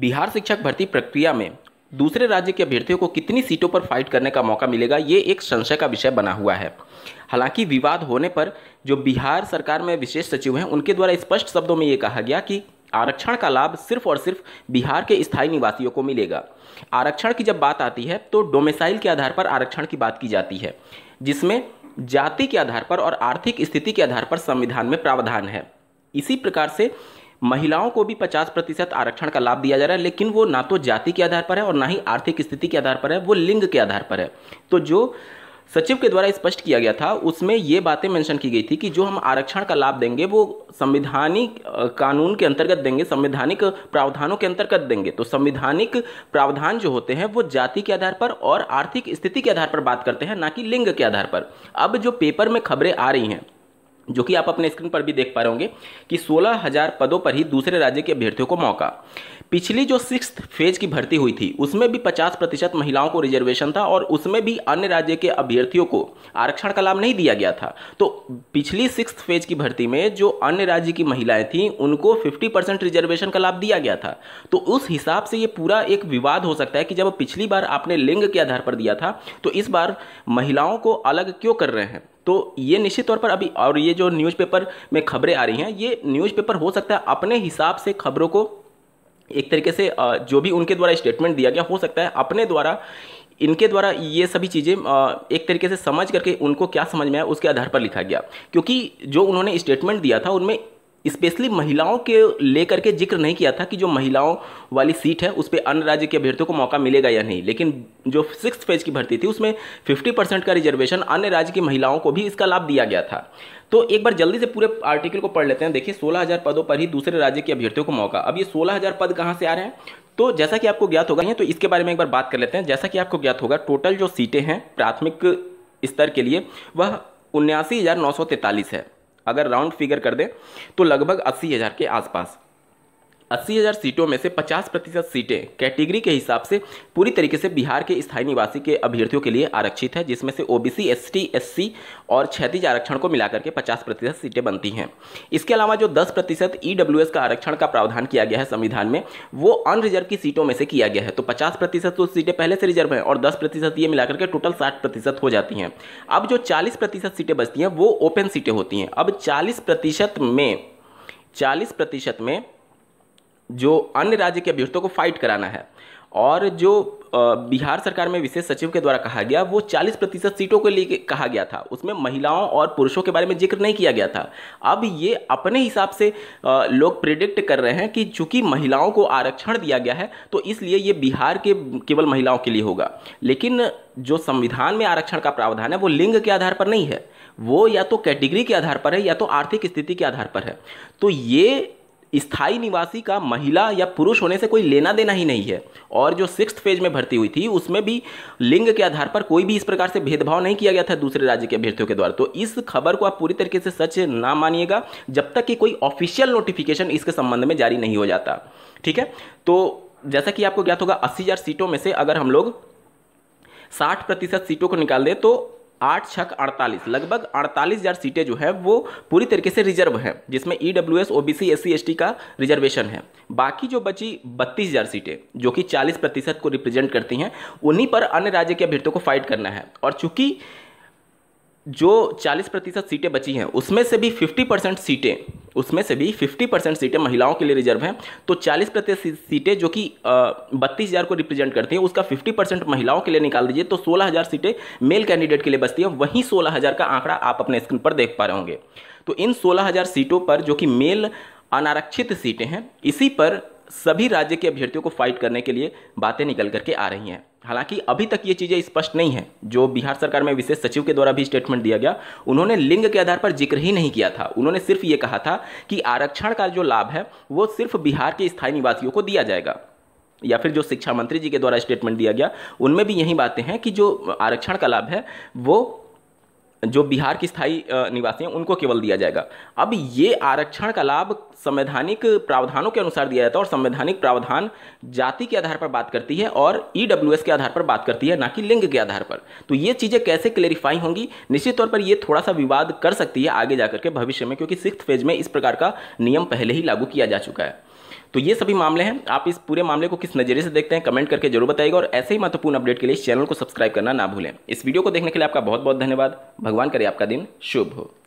बिहार शिक्षक भर्ती प्रक्रिया में दूसरे राज्य के अभ्यर्थियों को कितनी सीटों पर फाइट करने का मौका मिलेगा ये एक संशय का विषय बना हुआ है हालांकि विवाद होने पर जो बिहार सरकार में विशेष सचिव हैं उनके द्वारा स्पष्ट शब्दों में ये कहा गया कि आरक्षण का लाभ सिर्फ और सिर्फ बिहार के स्थायी निवासियों को मिलेगा आरक्षण की जब बात आती है तो डोमिसाइल के आधार पर आरक्षण की बात की जाती है जिसमें जाति के आधार पर और आर्थिक स्थिति के आधार पर संविधान में प्रावधान है इसी प्रकार से महिलाओं को भी 50 प्रतिशत आरक्षण का लाभ दिया जा रहा है लेकिन वो ना तो जाति के आधार पर है और ना ही आर्थिक स्थिति के आधार पर है वो लिंग के आधार पर है तो जो सचिव के द्वारा स्पष्ट किया गया था उसमें ये बातें मेंशन की गई थी कि जो हम आरक्षण का लाभ देंगे वो संविधानिक कानून के अंतर्गत देंगे संविधानिक प्रावधानों के अंतर्गत देंगे तो संविधानिक प्रावधान जो होते हैं वो जाति के आधार पर और आर्थिक स्थिति के आधार पर बात करते हैं ना कि लिंग के आधार पर अब जो पेपर में खबरें आ रही हैं जो कि आप अपने स्क्रीन पर भी देख पा रहे होंगे कि 16,000 पदों पर ही दूसरे राज्य के अभ्यर्थियों को मौका पिछली जो सिक्स फेज की भर्ती हुई थी उसमें भी 50 प्रतिशत महिलाओं को रिजर्वेशन था और उसमें भी अन्य राज्य के अभ्यर्थियों को आरक्षण का लाभ नहीं दिया गया था तो पिछली सिक्स फेज की भर्ती में जो अन्य राज्य की महिलाएं थीं उनको फिफ्टी रिजर्वेशन का लाभ दिया गया था तो उस हिसाब से ये पूरा एक विवाद हो सकता है कि जब पिछली बार आपने लिंग के आधार पर दिया था तो इस बार महिलाओं को अलग क्यों कर रहे हैं तो ये निश्चित तौर पर अभी और ये जो न्यूज़पेपर में खबरें आ रही हैं ये न्यूज़पेपर हो सकता है अपने हिसाब से खबरों को एक तरीके से जो भी उनके द्वारा स्टेटमेंट दिया गया हो सकता है अपने द्वारा इनके द्वारा ये सभी चीज़ें एक तरीके से समझ करके उनको क्या समझ में आया उसके आधार पर लिखा गया क्योंकि जो उन्होंने स्टेटमेंट दिया था उनमें स्पेशली महिलाओं के लेकर के जिक्र नहीं किया था कि जो महिलाओं वाली सीट है उस पर अन्य राज्य के अभ्यर्थियों को मौका मिलेगा या नहीं लेकिन जो सिक्स फेज की भर्ती थी उसमें 50 परसेंट का रिजर्वेशन अन्य राज्य की महिलाओं को भी इसका लाभ दिया गया था तो एक बार जल्दी से पूरे आर्टिकल को पढ़ लेते हैं देखिए सोलह पदों पर ही दूसरे राज्य के अभ्यर्थियों को मौका अब ये सोलह पद कहाँ से आ रहे हैं तो जैसा कि आपको ज्ञात होगा तो इसके बारे में एक बार बात कर लेते हैं जैसा कि आपको ज्ञात होगा टोटल जो सीटें हैं प्राथमिक स्तर के लिए वह उन्यासी है अगर राउंड फिगर कर दें तो लगभग अस्सी हज़ार के आसपास अस्सी हज़ार सीटों में से 50 प्रतिशत सीटें कैटेगरी के हिसाब से पूरी तरीके से बिहार के स्थायी निवासी के अभ्यर्थियों के लिए आरक्षित है जिसमें से ओबीसी एसटी एससी और क्षतिज आरक्षण को मिलाकर के 50 प्रतिशत सीटें बनती हैं इसके अलावा जो 10 प्रतिशत ई e का आरक्षण का प्रावधान किया गया है संविधान में वो अनरिजर्व की सीटों में से किया गया है तो पचास प्रतिशत तो सीटें पहले से रिजर्व हैं और दस प्रतिशत ये मिलाकर के टोटल साठ प्रतिशत हो जाती हैं अब जो चालीस प्रतिशत सीटें बचती हैं वो ओपन सीटें होती हैं अब चालीस प्रतिशत में चालीस प्रतिशत में जो अन्य राज्य के अभ्यर्थियों को फाइट कराना है और जो बिहार सरकार में विशेष सचिव के द्वारा कहा गया वो 40 प्रतिशत सीटों के लिए कहा गया था उसमें महिलाओं और पुरुषों के बारे में जिक्र नहीं किया गया था अब ये अपने हिसाब से लोग प्रिडिक्ट कर रहे हैं कि चूंकि महिलाओं को आरक्षण दिया गया है तो इसलिए ये बिहार के केवल महिलाओं के लिए होगा लेकिन जो संविधान में आरक्षण का प्रावधान है वो लिंग के आधार पर नहीं है वो या तो कैटेगरी के आधार पर है या तो आर्थिक स्थिति के आधार पर है तो ये स्थायी निवासी का महिला या पुरुष होने से कोई लेना देना ही नहीं है और जो सिक्स फेज में भर्ती हुई थी उसमें भी लिंग के आधार पर कोई भी इस प्रकार से भेदभाव नहीं किया गया था दूसरे राज्य के अभ्यर्थियों के द्वारा तो इस खबर को आप पूरी तरीके से सच ना मानिएगा जब तक कि कोई ऑफिशियल नोटिफिकेशन इसके संबंध में जारी नहीं हो जाता ठीक है तो जैसा कि आपको ज्ञात होगा अस्सी सीटों में से अगर हम लोग साठ प्रतिशत सीटों को निकाल दें तो आठ छक अड़तालीस लगभग अड़तालीस हज़ार सीटें जो है वो पूरी तरीके से रिजर्व है जिसमें E W S O B C S C S T का रिजर्वेशन है बाकी जो बची बत्तीस हज़ार सीटें जो कि चालीस प्रतिशत को रिप्रेजेंट करती हैं उन्हीं पर अन्य राज्य के अभ्यर्थियों को फाइट करना है और चूंकि जो 40 प्रतिशत सीटें बची हैं उसमें से भी 50 परसेंट सीटें उसमें से भी 50 परसेंट सीटें महिलाओं के लिए रिजर्व हैं तो 40 प्रतिशत सीटें जो कि बत्तीस हज़ार को रिप्रेजेंट करती हैं उसका 50 परसेंट महिलाओं के लिए निकाल दीजिए तो हज़ार सीटें मेल कैंडिडेट के लिए बचती हैं वहीं हज़ार का आंकड़ा आप अपने स्क्रीन पर देख पा रहे होंगे तो इन सोलह सीटों पर जो कि मेल अनारक्षित सीटें हैं इसी पर सभी राज्य के अभ्यर्थियों को फाइट करने के लिए बातें निकल करके आ रही हैं हालांकि अभी तक ये चीज़ें स्पष्ट नहीं है जो बिहार सरकार में विशेष सचिव के द्वारा भी स्टेटमेंट दिया गया उन्होंने लिंग के आधार पर जिक्र ही नहीं किया था उन्होंने सिर्फ ये कहा था कि आरक्षण का जो लाभ है वो सिर्फ बिहार के स्थायी निवासियों को दिया जाएगा या फिर जो शिक्षा मंत्री जी के द्वारा स्टेटमेंट दिया गया उनमें भी यही बातें हैं कि जो आरक्षण का लाभ है वो जो बिहार की स्थायी निवासी हैं उनको केवल दिया जाएगा अब ये आरक्षण का लाभ संवैधानिक प्रावधानों के अनुसार दिया जाता है और संवैधानिक प्रावधान जाति के आधार पर बात करती है और ई e के आधार पर बात करती है ना कि लिंग के आधार पर तो ये चीज़ें कैसे क्लेरिफाई होंगी निश्चित तौर पर ये थोड़ा सा विवाद कर सकती है आगे जाकर के भविष्य में क्योंकि सिक्स फेज में इस प्रकार का नियम पहले ही लागू किया जा चुका है तो ये सभी मामले हैं आप इस पूरे मामले को किस नज़रिए से देखते हैं कमेंट करके जरूर बताइएगा और ऐसे ही महत्वपूर्ण अपडेट के लिए इस चैनल को सब्सक्राइब करना ना भूलें इस वीडियो को देखने के लिए आपका बहुत बहुत धन्यवाद भगवान करे आपका दिन शुभ हो